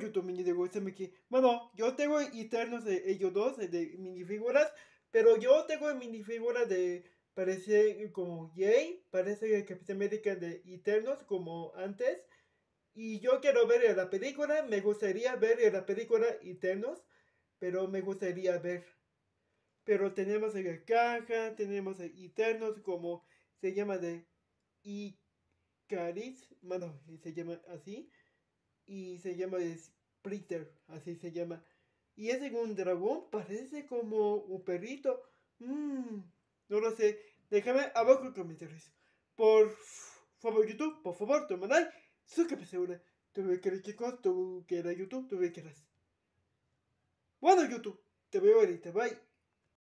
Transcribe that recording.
YouTube me este, aquí. Bueno, yo tengo internos de ellos dos, de minifiguras, pero yo tengo minifiguras de, parece como Jay, parece el Capitán América de Eternos como antes. Y yo quiero ver la película, me gustaría ver la película Eternos, pero me gustaría ver. Pero tenemos en la caja, tenemos el Eternos como se llama de Icaris, bueno, se llama así y se llama Splinter, así se llama. Y es un dragón, parece como un perrito. Mmm, no lo sé. Déjame abajo en comentarios. Por favor, YouTube, por favor, toma like. Suscríbete tú Tú me que chicos, tú que era YouTube, tú me quieres Bueno, YouTube, te veo ahorita, bye.